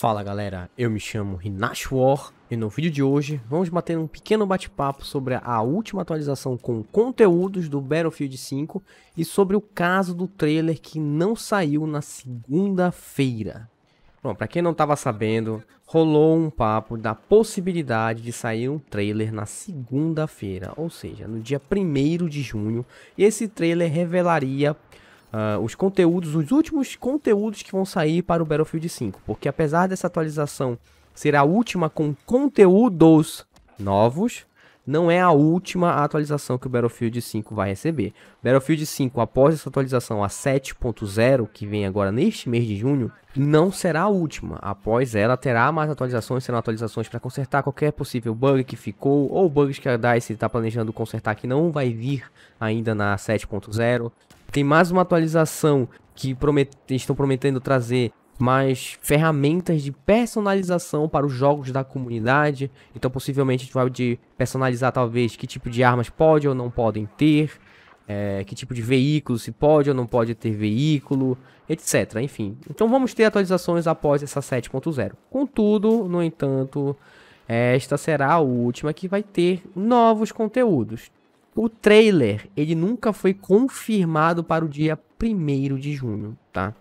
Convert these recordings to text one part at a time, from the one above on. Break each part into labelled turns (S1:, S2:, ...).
S1: Fala galera, eu me chamo Rinash War e no vídeo de hoje vamos bater um pequeno bate-papo sobre a última atualização com conteúdos do Battlefield 5 e sobre o caso do trailer que não saiu na segunda-feira. Bom, para quem não estava sabendo, rolou um papo da possibilidade de sair um trailer na segunda-feira, ou seja, no dia 1 de junho, E esse trailer revelaria Uh, os conteúdos, os últimos conteúdos que vão sair para o Battlefield 5. Porque apesar dessa atualização ser a última com conteúdos novos, não é a última atualização que o Battlefield 5 vai receber. Battlefield 5, após essa atualização a 7.0, que vem agora neste mês de junho, não será a última. Após ela, terá mais atualizações, serão atualizações para consertar qualquer possível bug que ficou, ou bugs que a DICE está planejando consertar que não vai vir ainda na 7.0. Tem mais uma atualização que promet... estão prometendo trazer mais ferramentas de personalização para os jogos da comunidade. Então, possivelmente, a gente vai personalizar, talvez, que tipo de armas pode ou não podem ter, é, que tipo de veículo se pode ou não pode ter veículo, etc. Enfim, então vamos ter atualizações após essa 7.0. Contudo, no entanto, esta será a última que vai ter novos conteúdos. O trailer, ele nunca foi confirmado para o dia 1 de junho, tá?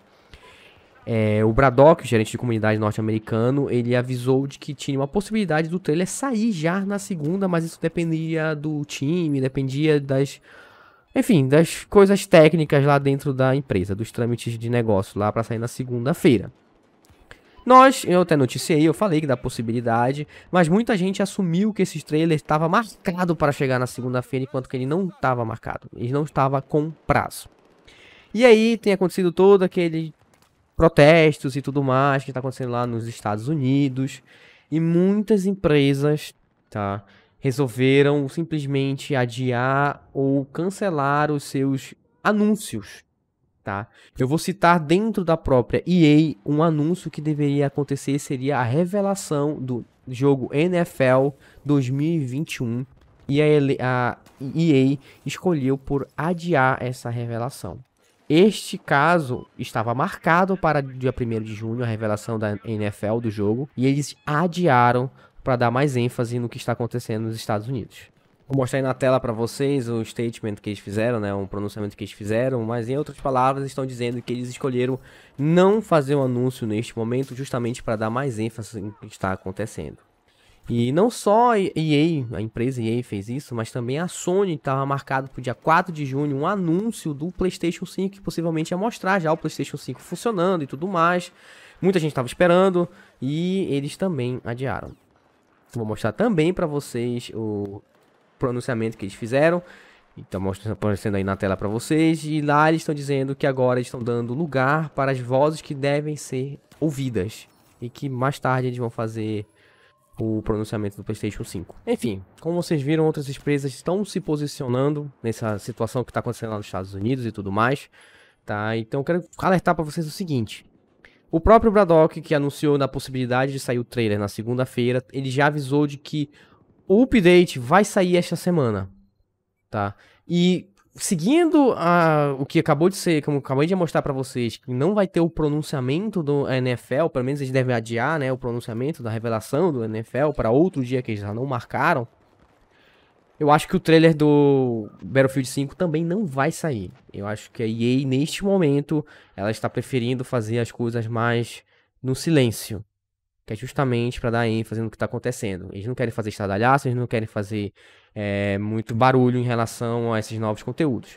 S1: É, o Braddock, o gerente de comunidade norte-americano, ele avisou de que tinha uma possibilidade do trailer sair já na segunda, mas isso dependia do time, dependia das. Enfim, das coisas técnicas lá dentro da empresa, dos trâmites de negócio lá para sair na segunda-feira. Nós, eu até noticiei, eu falei que da possibilidade, mas muita gente assumiu que esse trailer estava marcado para chegar na segunda-feira, enquanto que ele não estava marcado, ele não estava com prazo. E aí tem acontecido todo aquele protestos e tudo mais que está acontecendo lá nos Estados Unidos, e muitas empresas, tá, resolveram simplesmente adiar ou cancelar os seus anúncios tá? Eu vou citar dentro da própria EA um anúncio que deveria acontecer seria a revelação do jogo NFL 2021 e a EA escolheu por adiar essa revelação. Este caso estava marcado para dia 1 de junho, a revelação da NFL do jogo, e eles adiaram para dar mais ênfase no que está acontecendo nos Estados Unidos. Vou mostrar aí na tela para vocês o statement que eles fizeram, né, um pronunciamento que eles fizeram, mas em outras palavras estão dizendo que eles escolheram não fazer um anúncio neste momento justamente para dar mais ênfase no que está acontecendo. E não só a EA, a empresa EA fez isso, mas também a Sony estava marcado para o dia 4 de junho um anúncio do PlayStation 5 que possivelmente ia mostrar já o PlayStation 5 funcionando e tudo mais. Muita gente estava esperando e eles também adiaram. Vou mostrar também para vocês o pronunciamento que eles fizeram. Então, mostrando, aparecendo aí na tela para vocês. E lá eles estão dizendo que agora estão dando lugar para as vozes que devem ser ouvidas. E que mais tarde eles vão fazer o pronunciamento do PlayStation 5. Enfim, como vocês viram, outras empresas estão se posicionando nessa situação que está acontecendo lá nos Estados Unidos e tudo mais. Tá? Então, eu quero alertar para vocês o seguinte. O próprio Braddock, que anunciou na possibilidade de sair o trailer na segunda-feira, ele já avisou de que o update vai sair esta semana, tá? E seguindo a, o que acabou de ser, como acabei de mostrar para vocês, que não vai ter o pronunciamento do NFL, pelo menos eles devem adiar, né, o pronunciamento da revelação do NFL para outro dia que eles já não marcaram. Eu acho que o trailer do Battlefield 5 também não vai sair. Eu acho que a EA neste momento ela está preferindo fazer as coisas mais no silêncio, que é justamente para dar ênfase no que está acontecendo. Eles não querem fazer estradalhaço, eles não querem fazer é, muito barulho em relação a esses novos conteúdos.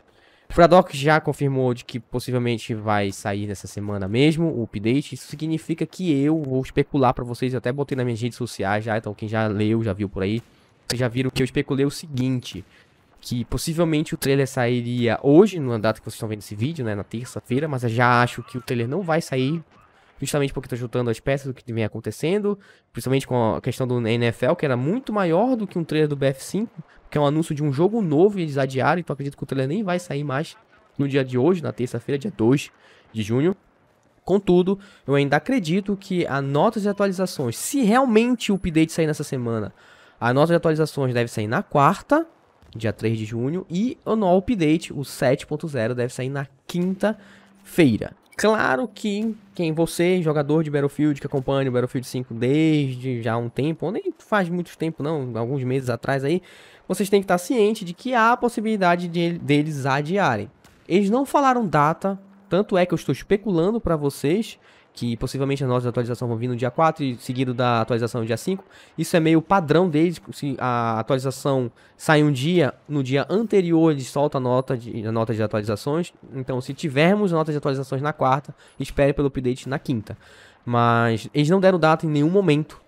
S1: O Fradoc já confirmou de que possivelmente vai sair nessa semana mesmo o update. Isso significa que eu vou especular para vocês, eu até botei nas minhas redes sociais já, então quem já leu, já viu por aí, vocês já viram que eu especulei o seguinte, que possivelmente o trailer sairia hoje, na data que vocês estão vendo esse vídeo, né, na terça-feira, mas eu já acho que o trailer não vai sair justamente porque está juntando as peças do que vem acontecendo, principalmente com a questão do NFL, que era muito maior do que um trailer do BF5, que é um anúncio de um jogo novo e eles adiaram, então acredito que o trailer nem vai sair mais no dia de hoje, na terça-feira, dia 2 de junho. Contudo, eu ainda acredito que as notas de atualizações, se realmente o update sair nessa semana, a nota de atualizações deve sair na quarta, dia 3 de junho, e o novo update, o 7.0, deve sair na quinta-feira. Claro que quem você, jogador de Battlefield, que acompanha o Battlefield 5 desde já há um tempo, ou nem faz muito tempo não, alguns meses atrás aí, vocês têm que estar ciente de que há a possibilidade de, deles adiarem. Eles não falaram data, tanto é que eu estou especulando para vocês que possivelmente as notas de atualização vão vir no dia 4 e seguido da atualização no dia 5. Isso é meio padrão deles, se a atualização sai um dia, no dia anterior eles soltam a nota de, a nota de atualizações. Então, se tivermos notas de atualizações na quarta, espere pelo update na quinta. Mas eles não deram data em nenhum momento.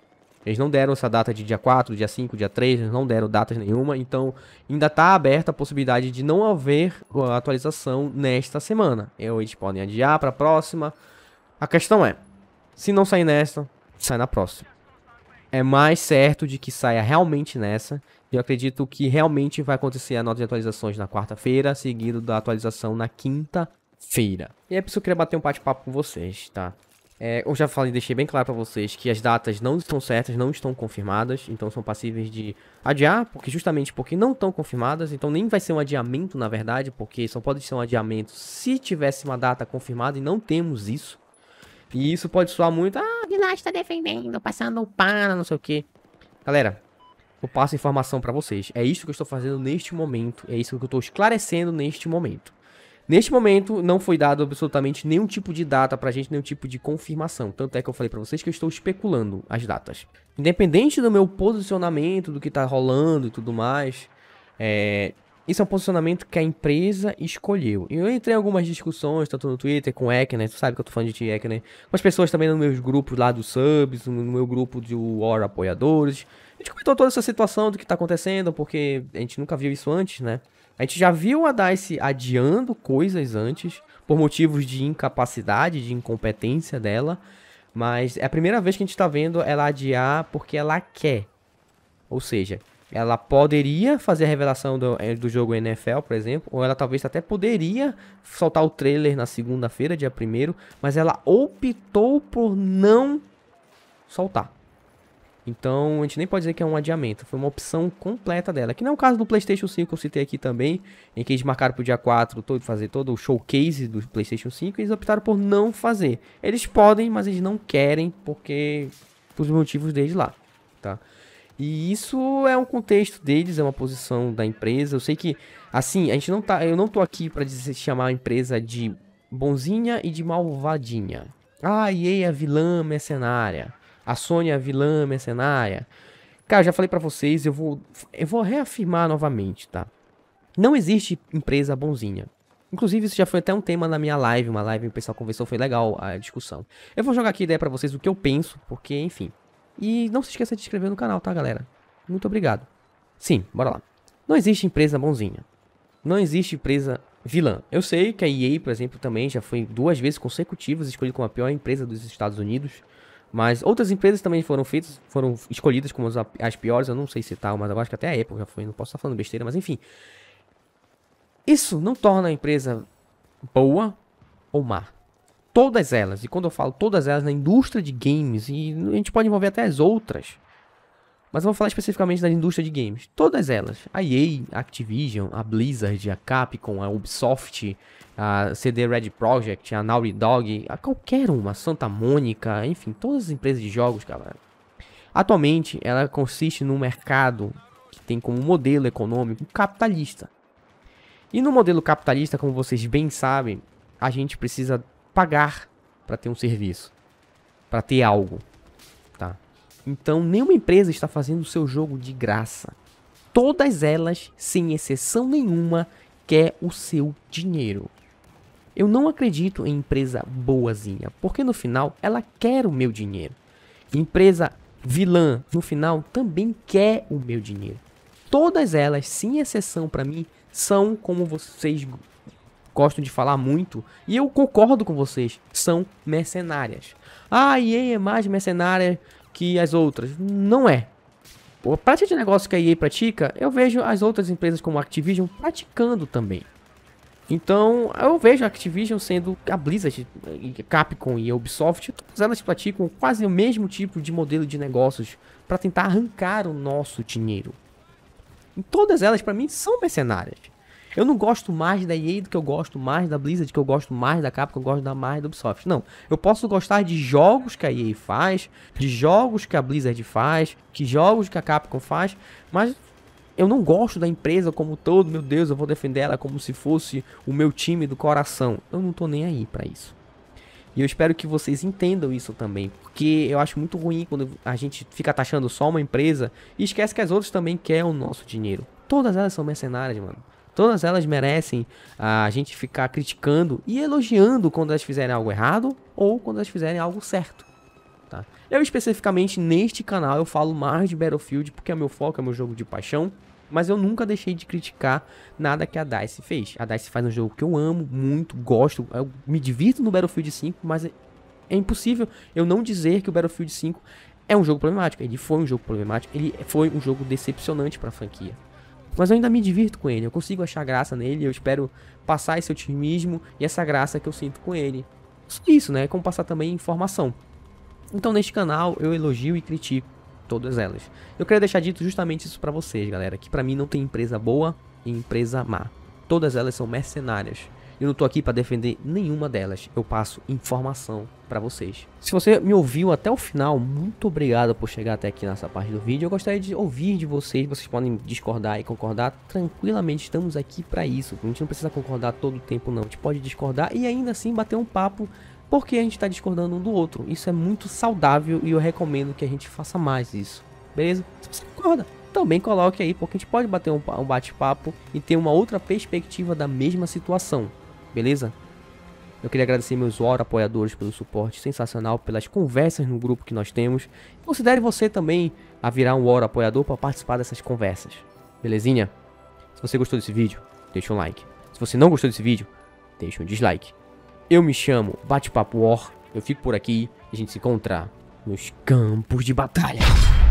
S1: Eles não deram essa data de dia 4, dia 5, dia 3, eles não deram datas nenhuma, então ainda está aberta a possibilidade de não haver a atualização nesta semana. Eles podem adiar para a próxima, a questão é, se não sair nessa, sai na próxima. É mais certo de que saia realmente nessa. Eu acredito que realmente vai acontecer a nota de atualizações na quarta-feira, seguido da atualização na quinta-feira. E é por isso que eu queria bater um bate-papo com vocês, tá? É, eu já falei, deixei bem claro para vocês que as datas não estão certas, não estão confirmadas, então são passíveis de adiar, porque justamente porque não estão confirmadas, então nem vai ser um adiamento na verdade, porque só pode ser um adiamento se tivesse uma data confirmada e não temos isso. E isso pode soar muito, ah, o está defendendo, passando pano, não sei o quê. Galera, eu passo informação para vocês. É isso que eu estou fazendo neste momento, é isso que eu estou esclarecendo neste momento. Neste momento, não foi dado absolutamente nenhum tipo de data pra gente, nenhum tipo de confirmação. Tanto é que eu falei pra vocês que eu estou especulando as datas. Independente do meu posicionamento, do que tá rolando e tudo mais, é, isso é um posicionamento que a empresa escolheu. E eu entrei em algumas discussões, tanto no Twitter com o Eckner, tu sabe que eu tô fã de ti, com as pessoas também nos meus grupos lá do Subs, no meu grupo de War Apoiadores. A gente comentou toda essa situação do que tá acontecendo, porque a gente nunca viu isso antes, né? A gente já viu a DICE adiando coisas antes, por motivos de incapacidade, de incompetência dela, mas é a primeira vez que a gente tá vendo ela adiar porque ela quer. Ou seja, ela poderia fazer a revelação do, eh, do jogo NFL, por exemplo, ou ela talvez até poderia soltar o trailer na segunda-feira, dia 1 mas ela optou por não soltar. Então, a gente nem pode dizer que é um adiamento, foi uma opção completa dela. Que não é o caso do PlayStation 5 que eu citei aqui também, em que eles marcaram para o dia 4 todo, fazer todo o showcase do PlayStation 5 e eles optaram por não fazer. Eles podem, mas eles não querem, porque. por motivos deles lá, tá? E isso é um contexto deles, é uma posição da empresa. Eu sei que, assim, a gente não tá. Eu não tô aqui pra dizer, chamar a empresa de bonzinha e de malvadinha. Ah, e a é vilã mercenária. A Sony é vilã mercenária. Cara, já falei para vocês, eu vou, eu vou reafirmar novamente, tá? Não existe empresa bonzinha. Inclusive, isso já foi até um tema na minha live, uma live que o pessoal conversou, foi legal a discussão. Eu vou jogar aqui ideia para vocês do que eu penso, porque, enfim. E não se esqueça de se inscrever no canal, tá, galera? Muito obrigado. Sim, bora lá. Não existe empresa bonzinha. Não existe empresa vilã. Eu sei que a EA, por exemplo, também já foi duas vezes consecutivas escolhida como a pior empresa dos Estados Unidos. Mas outras empresas também foram feitas, foram escolhidas como as, as piores. Eu não sei se tal, tá, mas eu acho que até a Apple já foi. Não posso estar falando besteira, mas enfim. Isso não torna a empresa boa ou má. Todas elas, e quando eu falo todas elas, na indústria de games, e a gente pode envolver até as outras, mas eu vou falar especificamente da indústria de games. Todas elas, a EA, a Activision, a Blizzard, a Capcom, a Ubisoft, a CD Red Project, a Naughty Dog, a qualquer uma, Santa Mônica, enfim, todas as empresas de jogos, galera. Atualmente, ela consiste num mercado que tem como modelo econômico capitalista. E no modelo capitalista, como vocês bem sabem, a gente precisa pagar para ter um serviço, para ter algo, tá? Então, nenhuma empresa está fazendo o seu jogo de graça. Todas elas, sem exceção nenhuma, quer o seu dinheiro. Eu não acredito em empresa boazinha, porque no final ela quer o meu dinheiro. Empresa vilã, no final também quer o meu dinheiro. Todas elas, sem exceção para mim, são como vocês gostam de falar muito, e eu concordo com vocês, são mercenárias. Ah, a EA é mais mercenária que as outras. Não é. A prática de negócio que a EA pratica, eu vejo as outras empresas como a Activision praticando também. Então, eu vejo a Activision sendo a Blizzard, Capcom e a Ubisoft, todas elas praticam quase o mesmo tipo de modelo de negócios para tentar arrancar o nosso dinheiro. E todas elas, para mim, são mercenárias. Eu não gosto mais da EA do que eu gosto mais da Blizzard, do que eu gosto mais da Capcom, que eu gosto mais da Ubisoft. Não, eu posso gostar de jogos que a EA faz, de jogos que a Blizzard faz, que jogos que a Capcom faz, mas eu não gosto da empresa como todo, meu Deus, eu vou defender ela como se fosse o meu time do coração. Eu não tô nem aí para isso. E eu espero que vocês entendam isso também, porque eu acho muito ruim quando a gente fica taxando só uma empresa e esquece que as outras também querem o nosso dinheiro. Todas elas são mercenárias, mano. Todas elas merecem ah, a gente ficar criticando e elogiando quando elas fizerem algo errado ou quando elas fizerem algo certo. Tá? Eu especificamente neste canal eu falo mais de Battlefield porque é meu foco, é meu jogo de paixão. Mas eu nunca deixei de criticar nada que a DICE fez. A DICE faz um jogo que eu amo muito, gosto, eu me divirto no Battlefield 5, mas é impossível eu não dizer que o Battlefield 5 é um jogo problemático. Ele foi um jogo problemático, ele foi um jogo decepcionante para a franquia. Mas eu ainda me divirto com ele, eu consigo achar graça nele, eu espero passar esse otimismo e essa graça que eu sinto com ele. Isso, né? É como passar também informação. Então, neste canal, eu elogio e critico todas elas. Eu quero deixar dito justamente isso para vocês, galera, que para mim não tem empresa boa e empresa má. Todas elas são mercenárias. Eu não tô aqui para defender nenhuma delas. Eu passo informação para vocês. Se você me ouviu até o final, muito obrigado por chegar até aqui nessa parte do vídeo. Eu gostaria de ouvir de vocês, vocês podem discordar e concordar tranquilamente. Estamos aqui para isso. A gente não precisa concordar todo o tempo não. A gente pode discordar e ainda assim bater um papo porque a gente está discordando um do outro. Isso é muito saudável e eu recomendo que a gente faça mais isso. Beleza? Se você concorda, também coloque aí, porque a gente pode bater um, um bate-papo e ter uma outra perspectiva da mesma situação beleza? Eu queria agradecer meus ora apoiadores pelo suporte sensacional, pelas conversas no grupo que nós temos. Considere você também a virar um ora apoiador para participar dessas conversas. Belezinha? Se você gostou desse vídeo, deixa um like. Se você não gostou desse vídeo, deixa um dislike. Eu me chamo Bate Papo War, eu fico por aqui e a gente se encontra nos campos de batalha.